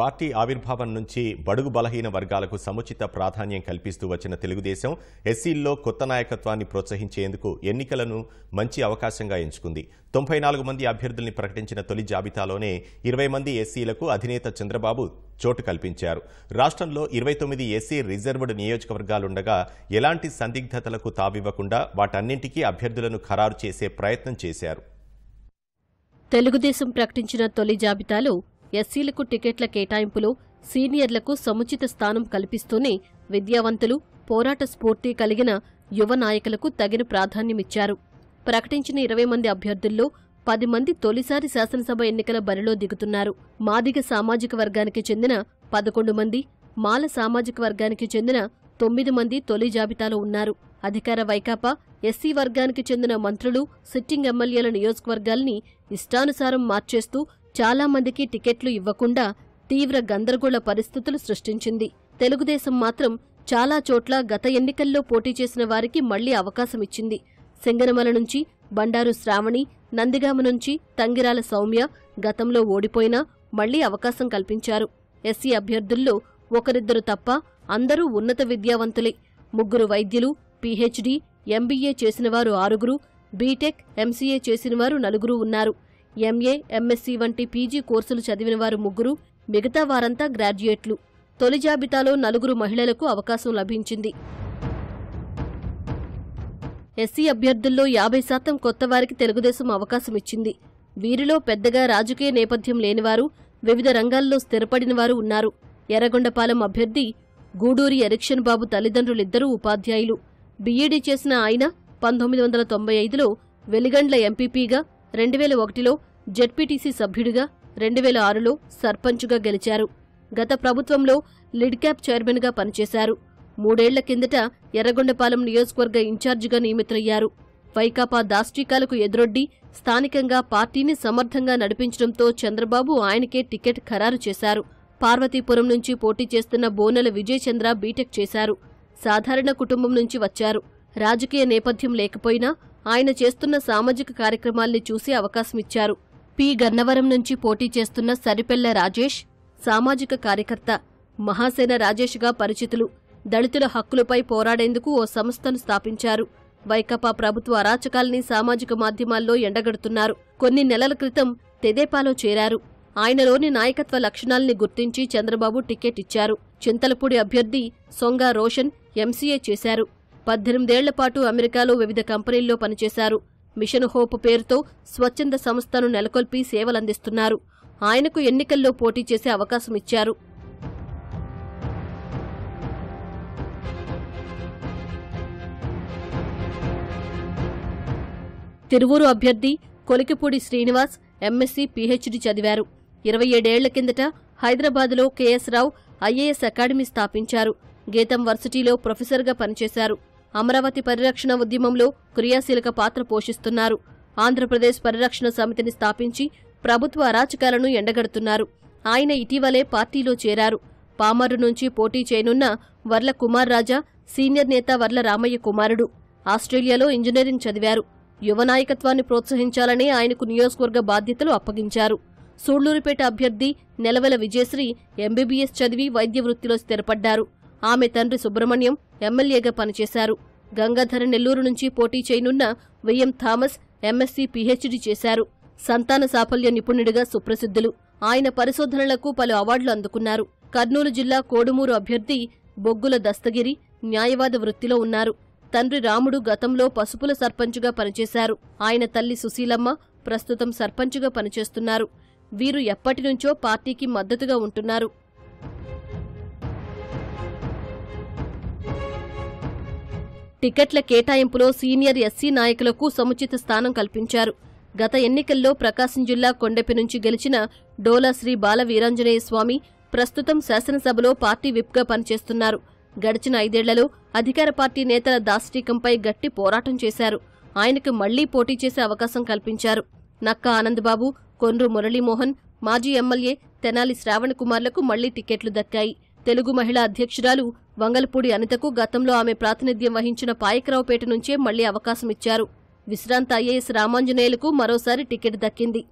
party ఆవిర్భావం నుంచి బడుగు బలహీన వర్గాలకు సముచిత ప్రాధాన్యం కల్పిస్తూ వచ్చిన తెలుగుదేశం ఎస్సీల్లో కొత్త నాయకత్వాన్ని ప్రోత్సహించేందుకు ఎన్నికలను మంచి అవకాశంగా ఎంచుకుంది తొంభై మంది అభ్యర్థుల్ని ప్రకటించిన తొలి జాబితాలోనే ఇరవై మంది ఎస్సీలకు అధినేత చంద్రబాబు చోటు కల్పించారు రాష్ట్రంలో ఇరవై తొమ్మిది ఎస్సీ రిజర్వ్డ్ నియోజకవర్గాలుండగా ఎలాంటి సందిగ్ధతలకు తావివ్వకుండా వాటన్నింటికీ అభ్యర్థులను ఖరారు చేసే ప్రయత్నం చేశారు తెలుగుదేశం ప్రకటించిన తొలి జాబితాలో ఎస్సీలకు టికెట్ల కేటాయింపులో సీనియర్లకు సముచిత స్థానం కల్పిస్తూనే విద్యావంతులు పోరాట స్ఫూర్తి కలిగిన యువ నాయకులకు తగిన ప్రాధాన్యమిచ్చారు ప్రకటించిన ఇరవై మంది అభ్యర్థుల్లో పది మంది తొలిసారి శాసనసభ ఎన్నికల బరిలో దిగుతున్నారు మాదిగ సామాజిక వర్గానికి చెందిన పదకొండు మంది మాల సామాజిక వర్గానికి చెందిన తొమ్మిది మంది తొలి జాబితాలో ఉన్నారు అధికార వైకాపా ఎస్సీ వర్గానికి చెందిన మంత్రులు సిట్టింగ్ ఎమ్మెల్యేల నియోజకవర్గాల్ని ఇష్టానుసారం మార్చేస్తూ చాలామందికి టికెట్లు ఇవ్వకుండా తీవ్ర గందరగోళ పరిస్థితులు సృష్టించింది తెలుగుదేశం మాత్రం చాలా చోట్ల గత ఎన్నికల్లో పోటీ చేసిన వారికి మళ్లీ అవకాశమిచ్చింది సింగనమల నుంచి బండారు శ్రావణి నందిగామ నుంచి తంగిరాల సౌమ్య గతంలో ఓడిపోయినా మళ్లీ అవకాశం కల్పించారు ఎస్సీ అభ్యర్థుల్లో ఒకరిద్దరు తప్ప అందరూ ఉన్నత విద్యావంతులే ముగ్గురు వైద్యులు పీహెచ్డీ ఎంబీఏ చేసినవారు ఆరుగురు బీటెక్ ఎంసీఏ చేసినవారు నలుగురు ఉన్నారు ఎంఏ ఎంఎస్సీ వంటి పీజీ కోర్సులు చదివిన వారు ముగ్గురు మిగతా వారంతా గ్రాడ్యుయేట్లు తొలి జాబితాలో నలుగురు మహిళలకు అవకాశం లభించింది ఎస్సీ అభ్యర్థుల్లో యాభై శాతం కొత్త వారికి తెలుగుదేశం అవకాశం ఇచ్చింది వీరిలో పెద్దగా రాజకీయ నేపథ్యం లేనివారు వివిధ రంగాల్లో స్థిరపడిన వారు ఉన్నారు ఎర్రగొండపాలెం అభ్యర్థి గూడూరి ఎరిక్షన్ బాబు తల్లిదండ్రులిద్దరూ ఉపాధ్యాయులు బీఈడీ చేసిన ఆయన పంతొమ్మిది వందల తొంభై ఐదులో వెలిగండ్ల ఎంపీపీగా రెండు వేల ఒకటిలో జడ్పీటీసీ సభ్యుడిగా రెండు వేల ఆరులో సర్పంచ్గా గెలిచారు గత ప్రభుత్వంలో లిడ్క్యాప్ చైర్మన్గా పనిచేశారు మూడేళ్ల కిందట ఎర్రగొండపాలెం నియోజకవర్గ ఇన్ఛార్జిగా నియమితులయ్యారు వైకాపా దాష్టికాలకు ఎదురొడ్డి స్థానికంగా పార్టీని సమర్థంగా నడిపించడంతో చంద్రబాబు ఆయనకే టికెట్ ఖరారు చేశారు పార్వతీపురం నుంచి పోటీ చేస్తున్న బోనల విజయచంద్ర బీటెక్ చేశారు సాధారణ కుటుంబం నుంచి వచ్చారు రాజకీయ నేపథ్యం లేకపోయినా ఆయన చేస్తున్న సామాజిక కార్యక్రమాల్ని చూసి అవకాశమిచ్చారు పి గన్నవరం నుంచి పోటీ చేస్తున్న సరిపెల్ల రాజేష్ సామాజిక కార్యకర్త మహాసేన రాజేష్గా పరిచితులు దళితుల హక్కులపై పోరాడేందుకు ఓ సంస్థను స్థాపించారు వైకపా ప్రభుత్వ అరాచకాల్ని సామాజిక మాధ్యమాల్లో ఎండగడుతున్నారు కొన్ని నెలల క్రితం తెదేపాలో చేరారు ఆయనలోని నాయకత్వ లక్షణాల్ని గుర్తించి చంద్రబాబు టికెట్ ఇచ్చారు చింతలపూడి అభ్యర్థి సొంగ రోషన్ ఎంసీఏ చేశారు పద్దెనిమిదేళ్ల పాటు అమెరికాలో వివిధ కంపెనీల్లో పనిచేశారు మిషన్ హోప్ పేరుతో స్వచ్ఛంద సంస్థను నెలకొల్పి సేవలందిస్తున్నారు ఆయనకు ఎన్నికల్లో పోటీ చేసే అవకాశం ఇచ్చారు తిరువూరు అభ్యర్థి కొలికిపూడి శ్రీనివాస్ ఎంఎస్సీ పీహెచ్డీ చదివారు ఇరవై ఏడేళ్ల కిందట హైదరాబాద్లో కెఎస్ రావు ఐఏఎస్ అకాడమీ స్థాపించారు గీతం వర్సిటీలో ప్రొఫెసర్గా పనిచేశారు అమరావతి పరిరక్షణ ఉద్యమంలో క్రియాశీలక పాత్ర పోషిస్తున్నారు ఆంధ్రప్రదేశ్ పరిరక్షణ సమితిని స్థాపించి ప్రభుత్వ అరాచకాలను ఎండగడుతున్నారు ఆయన ఇటీవలే పార్టీలో చేరారు పామరు నుంచి పోటీ చేయనున్న వర్ల కుమార్ రాజా సీనియర్ నేత వర్ల రామయ్య కుమారుడు ఆస్ట్రేలియాలో ఇంజనీరింగ్ చదివారు యువ నాయకత్వాన్ని ప్రోత్సహించాలని ఆయనకు నియోజకవర్గ బాధ్యతలు అప్పగించారు సూళ్లూరుపేట అభ్యర్థి నెలవెల విజయశ్రీ ఎంబీబీఎస్ చదివి వైద్య వృత్తిలో స్థిరపడ్డారు ఆమె తండ్రి సుబ్రహ్మణ్యం ఎమ్మెల్యేగా పనిచేశారు గంగాధర నెల్లూరు నుంచి పోటీ చేయనున్న విఎం థామస్ ఎంఎస్సీ పీహెచ్డీ చేశారు సంతాన సాఫల్య నిపుణుడిగా సుప్రసిద్ధులు ఆయన పరిశోధనలకు పలు అవార్డులు అందుకున్నారు కర్నూలు జిల్లా కోడుమూరు అభ్యర్థి బొగ్గుల దస్తగిరి న్యాయవాద వృత్తిలో ఉన్నారు తండ్రి రాముడు గతంలో పసుపుల సర్పంచుగా పనిచేశారు ఆయన తల్లి సుశీలమ్మ ప్రస్తుతం సర్పంచుగా పనిచేస్తున్నారు వీరు ఎప్పటినుంచో పార్టీకి మద్దతుగా ఉంటున్నారు టికెట్ల కేటాయింపులో సీనియర్ ఎస్సీ నాయకులకు సముచిత స్థానం కల్పించారు గత ఎన్నికల్లో ప్రకాశం జిల్లా కొండపి నుంచి గెలిచిన డోలా శ్రీ బాల వీరాంజనేయ స్వామి ప్రస్తుతం శాసనసభలో పార్టీ విప్గా పనిచేస్తున్నారు గడిచిన ఐదేళ్లలో అధికార పార్టీ నేతల దాష్టీకంపై గట్టి పోరాటం చేశారు ఆయనకు మళ్లీ పోటీ చేసే అవకాశం కల్పించారు నక్క ఆనందబాబు కొండ్రు మురళీమోహన్ మాజీ ఎమ్మెల్యే తెనాలి శ్రావణ్ కుమార్లకు మళ్లీ టికెట్లు దక్కాయి తెలుగు మహిళా అధ్యక్షురాలు వంగల్పూడి అనితకు గతంలో ఆమె ప్రాతినిధ్యం వహించిన పాయకరావుపేట నుంచే మళ్లీ అవకాశమిచ్చారు విశ్రాంత ఐఏఎస్ రామాంజనేయులకు మరోసారి టికెట్ దక్కింది